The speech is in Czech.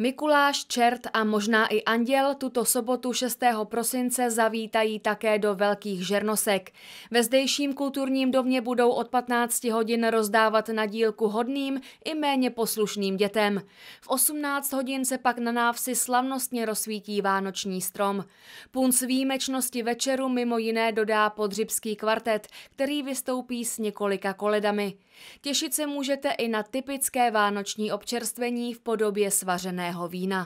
Mikuláš, čert a možná i anděl tuto sobotu 6. prosince zavítají také do Velkých žernosek. Ve zdejším kulturním domě budou od 15 hodin rozdávat na dílku hodným i méně poslušným dětem. V 18 hodin se pak na návsi slavnostně rozsvítí vánoční strom. Punc výjimečnosti večeru mimo jiné dodá podřibský kvartet, který vystoupí s několika koledami. Těšit se můžete i na typické vánoční občerstvení v podobě svařené červeného vína.